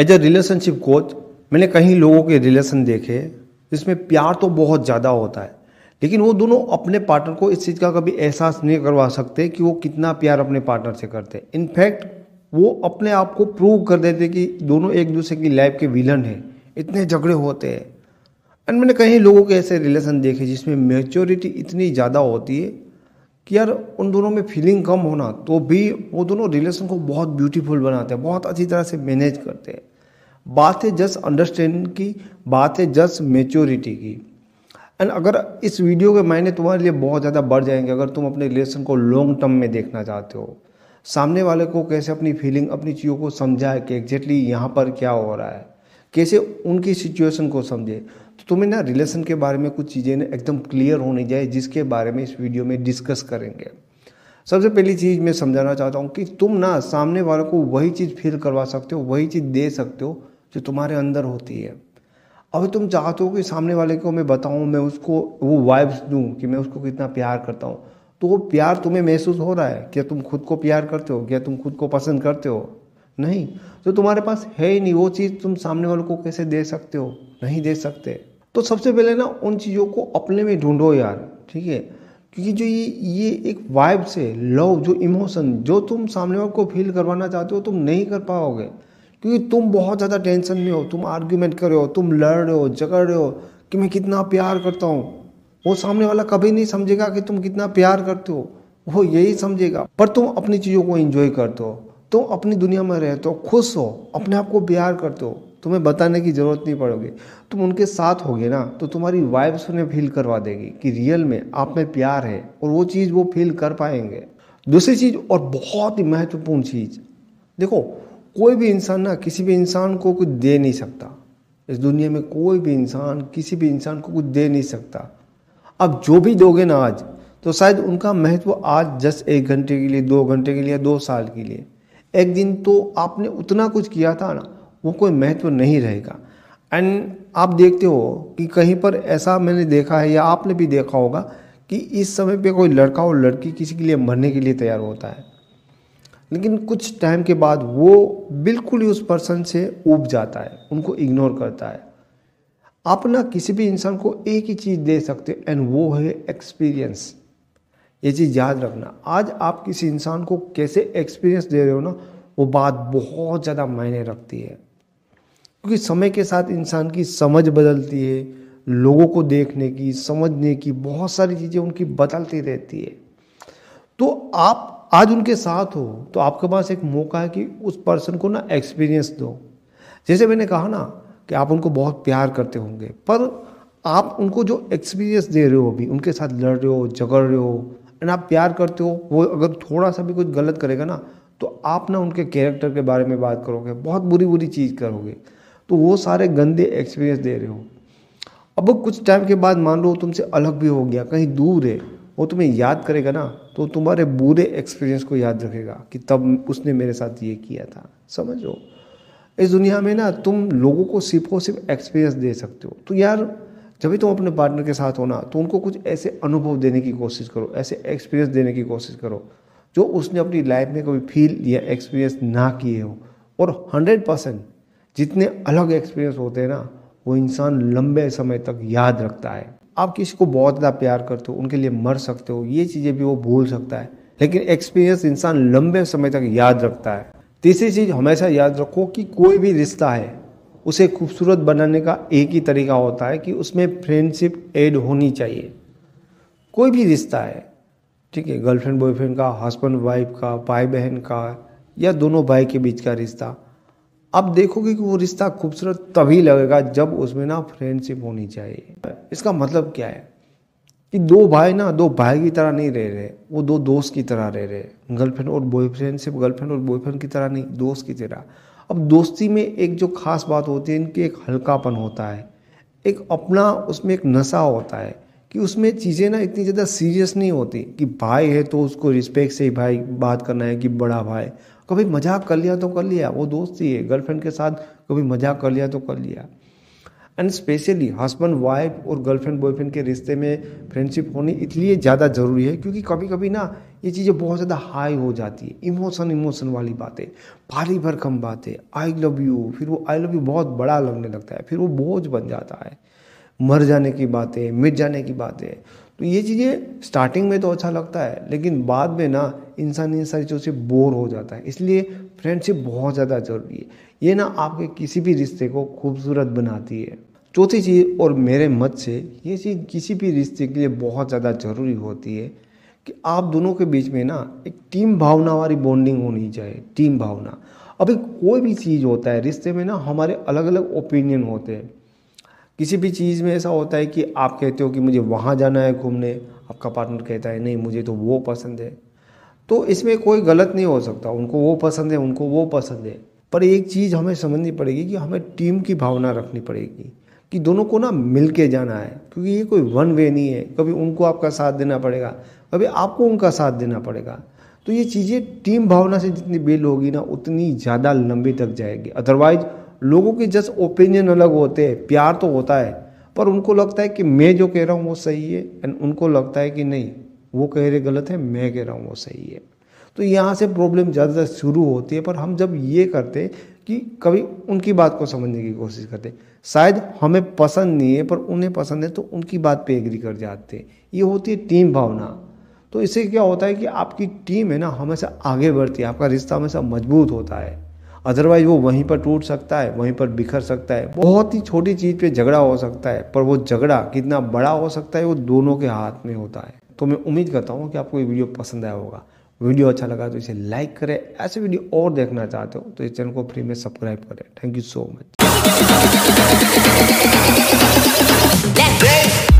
as a relationship coach मैंने कहीं लोगों के रिलेशन देखे जिसमें प्यार तो बहुत ज़्यादा होता है लेकिन वो दोनों अपने पार्टनर को इस चीज़ का कभी एहसास नहीं करवा सकते कि वो कितना प्यार अपने पार्टनर से करते हैं इनफैक्ट वो अपने आप को प्रूव कर देते कि दोनों एक दूसरे की लाइफ के विलन हैं इतने झगड़े होते हैं एंड मैंने कई लोगों के ऐसे रिलेशन देखे जिसमें मेच्योरिटी इतनी ज़्यादा होती है कि यार उन दोनों में फीलिंग कम होना तो भी वो दोनों रिलेशन को बहुत ब्यूटीफुल बनाते हैं बहुत अच्छी तरह से मैनेज करते हैं बात है जस्ट अंडरस्टैंडिंग की बात है जस्ट मेच्योरिटी की एंड अगर इस वीडियो के मायने तुम्हारे लिए बहुत ज़्यादा बढ़ जाएंगे अगर तुम अपने रिलेशन को लॉन्ग टर्म में देखना चाहते हो सामने वाले को कैसे अपनी फीलिंग अपनी चीज़ों को समझाए कि एग्जैक्टली यहाँ पर क्या हो रहा है कैसे उनकी सिचुएशन को समझे तो तुम्हें ना रिलेशन के बारे में कुछ चीज़ें ना एकदम क्लियर होनी चाहिए जिसके बारे में इस वीडियो में डिस्कस करेंगे सबसे पहली चीज़ मैं समझाना चाहता हूँ कि तुम ना सामने वालों को वही चीज़ फील करवा सकते हो वही चीज़ दे सकते हो जो तुम्हारे अंदर होती है अब तुम चाहते हो कि सामने वाले को मैं बताऊँ मैं उसको वो वाइब्स दूँ कि मैं उसको कितना प्यार करता हूँ तो वो प्यार तुम्हें महसूस हो रहा है क्या तुम खुद को प्यार करते हो क्या तुम खुद को पसंद करते हो नहीं तो तुम्हारे पास है ही नहीं वो चीज़ तुम सामने वालों को कैसे दे सकते हो नहीं दे सकते तो सबसे पहले ना उन चीज़ों को अपने में ढूंढो यार ठीक है क्योंकि जो ये ये एक वाइब से लव जो इमोशन जो तुम सामने वाले को फील करवाना चाहते हो तुम नहीं कर पाओगे क्योंकि तुम बहुत ज़्यादा टेंशन में हो तुम आर्ग्यूमेंट कर रहे हो तुम लड़ रहे हो झगड़ रहे हो कि मैं कितना प्यार करता हूँ वो सामने वाला कभी नहीं समझेगा कि तुम कितना प्यार करते हो वो यही समझेगा पर तुम अपनी चीज़ों को इंजॉय करते हो तुम अपनी दुनिया में रहते हो खुश हो अपने आप को प्यार करते हो तुम्हें बताने की ज़रूरत नहीं पड़ोगी तुम उनके साथ होगे ना तो तुम्हारी वाइब्स उन्हें फील करवा देगी कि रियल में आप में प्यार है और वो चीज़ वो फील कर पाएंगे दूसरी चीज़ और बहुत ही महत्वपूर्ण चीज़ देखो कोई भी इंसान ना किसी भी इंसान को कुछ दे नहीं सकता इस दुनिया में कोई भी इंसान किसी भी इंसान को कुछ दे नहीं सकता अब जो भी दोगे ना आज तो शायद उनका महत्व आज जस्ट एक घंटे के लिए दो घंटे के लिए दो साल के लिए एक दिन तो आपने उतना कुछ किया था ना वो कोई महत्व नहीं रहेगा एंड आप देखते हो कि कहीं पर ऐसा मैंने देखा है या आपने भी देखा होगा कि इस समय पे कोई लड़का और लड़की किसी के लिए मरने के लिए तैयार होता है लेकिन कुछ टाइम के बाद वो बिल्कुल ही उस पर्सन से उब जाता है उनको इग्नोर करता है आप ना किसी भी इंसान को एक ही चीज़ दे सकते हो एंड वो है एक्सपीरियंस ये चीज़ याद रखना आज आप किसी इंसान को कैसे एक्सपीरियंस दे रहे हो ना वो बात बहुत ज़्यादा मायने रखती है क्योंकि समय के साथ इंसान की समझ बदलती है लोगों को देखने की समझने की बहुत सारी चीज़ें उनकी बदलती रहती है तो आप आज उनके साथ हो तो आपके पास एक मौका है कि उस पर्सन को ना एक्सपीरियंस दो जैसे मैंने कहा ना कि आप उनको बहुत प्यार करते होंगे पर आप उनको जो एक्सपीरियंस दे रहे हो अभी उनके साथ लड़ रहे हो झगड़ रहे हो एंड आप प्यार करते हो वो अगर थोड़ा सा भी कुछ गलत करेगा ना तो आप ना उनके कैरेक्टर के बारे में बात करोगे बहुत बुरी बुरी चीज़ करोगे तो वो सारे गंदे एक्सपीरियंस दे रहे हो अब कुछ टाइम के बाद मान लो तुमसे अलग भी हो गया कहीं दूर है वो तुम्हें याद करेगा ना तो तुम्हारे बुरे एक्सपीरियंस को याद रखेगा कि तब उसने मेरे साथ ये किया था समझो इस दुनिया में ना तुम लोगों को सिर्फ और सिर्फ एक्सपीरियंस दे सकते हो तो यार जब भी तुम अपने पार्टनर के साथ हो ना तो उनको कुछ ऐसे अनुभव देने की कोशिश करो ऐसे एक्सपीरियंस देने की कोशिश करो जो उसने अपनी लाइफ में कभी फील या एक्सपीरियंस ना किए हो और हंड्रेड परसेंट जितने अलग एक्सपीरियंस होते हैं ना वो इंसान लंबे समय तक याद रखता है आप किसी को बहुत ज़्यादा प्यार करते हो उनके लिए मर सकते हो ये चीज़ें भी वो भूल सकता है लेकिन एक्सपीरियंस इंसान लंबे समय तक याद रखता है तीसरी चीज़ हमेशा याद रखो कि कोई भी रिश्ता है उसे खूबसूरत बनाने का एक ही तरीका होता है कि उसमें फ्रेंडशिप एड होनी चाहिए कोई भी रिश्ता है ठीक है गर्लफ्रेंड बॉयफ्रेंड का हस्बैंड वाइफ का भाई बहन का या दोनों भाई के बीच का रिश्ता आप देखोगे कि वो रिश्ता खूबसूरत तभी लगेगा जब उसमें ना फ्रेंडशिप होनी चाहिए इसका मतलब क्या है कि दो भाई ना दो भाई की तरह नहीं रह रहे वो दो दोस्त की तरह रह रहे गर्लफ्रेंड और बॉयफ्रेंड से गर्लफ्रेंड और बॉयफ्रेंड की तरह नहीं दोस्त की तरह अब दोस्ती में एक जो खास बात होती है इनकी एक हल्कापन होता है एक अपना उसमें एक नशा होता है कि उसमें चीज़ें ना इतनी ज़्यादा सीरियस नहीं होती कि भाई है तो उसको रिस्पेक्ट से ही भाई बात करना है कि बड़ा भाई कभी मजाक कर लिया तो कर लिया वो दोस्त ही है गर्लफ्रेंड के साथ कभी मजाक कर लिया तो कर लिया एंड स्पेशली हस्बैंड वाइफ और गर्लफ्रेंड बॉयफ्रेंड के रिश्ते में फ्रेंडशिप होनी इसलिए ज़्यादा ज़रूरी है क्योंकि कभी कभी ना ये चीज़ें बहुत ज़्यादा हाई हो जाती है इमोशन इमोशन वाली बातें भारी भरकम बातें आई लव यू फिर वो आई लव यू बहुत बड़ा लगने लगता है फिर वो बोझ बन जाता है मर जाने की बातें मिट जाने की बातें तो ये चीज़ें स्टार्टिंग में तो अच्छा लगता है लेकिन बाद में ना इंसान इन सारी चीज़ों से बोर हो जाता है इसलिए फ्रेंडशिप बहुत ज़्यादा ज़रूरी है ये ना आपके किसी भी रिश्ते को खूबसूरत बनाती है चौथी चीज़ और मेरे मत से ये चीज़ किसी भी रिश्ते के लिए बहुत ज़्यादा ज़रूरी होती है कि आप दोनों के बीच में ना एक टीम भावना वाली बॉन्डिंग होनी चाहिए टीम भावना अभी कोई भी चीज़ होता है रिश्ते में ना हमारे अलग अलग ओपिनियन होते हैं किसी भी चीज़ में ऐसा होता है कि आप कहते हो कि मुझे वहाँ जाना है घूमने आपका पार्टनर कहता है नहीं मुझे तो वो पसंद है तो इसमें कोई गलत नहीं हो सकता उनको वो पसंद है उनको वो पसंद है पर एक चीज़ हमें समझनी पड़ेगी कि हमें टीम की भावना रखनी पड़ेगी कि दोनों को ना मिल के जाना है क्योंकि ये कोई वन वे नहीं है कभी उनको आपका साथ देना पड़ेगा कभी आपको उनका साथ देना पड़ेगा तो ये चीज़ें टीम भावना से जितनी बिल होगी ना उतनी ज़्यादा लंबी तक जाएगी अदरवाइज़ लोगों के जस्ट ओपिनियन अलग होते हैं प्यार तो होता है पर उनको लगता है कि मैं जो कह रहा हूँ वो सही है एंड उनको लगता है कि नहीं वो कह रहे गलत है मैं कह रहा हूँ वो सही है तो यहाँ से प्रॉब्लम ज़्यादा शुरू होती है पर हम जब ये करते कि कभी उनकी बात को समझने की कोशिश करते शायद हमें पसंद नहीं है पर उन्हें पसंद है तो उनकी बात पे एग्री कर जाते ये होती है टीम भावना तो इससे क्या होता है कि आपकी टीम है ना हमेशा आगे बढ़ती है आपका रिश्ता हमेशा मजबूत होता है अदरवाइज वो वहीं पर टूट सकता है वहीं पर बिखर सकता है बहुत ही छोटी चीज़ पे झगड़ा हो सकता है पर वो झगड़ा कितना बड़ा हो सकता है वो दोनों के हाथ में होता है तो मैं उम्मीद करता हूँ कि आपको ये वीडियो पसंद आया होगा वीडियो अच्छा लगा तो इसे लाइक करें ऐसे वीडियो और देखना चाहते हो तो इस चैनल को फ्री में सब्सक्राइब करें थैंक यू सो मच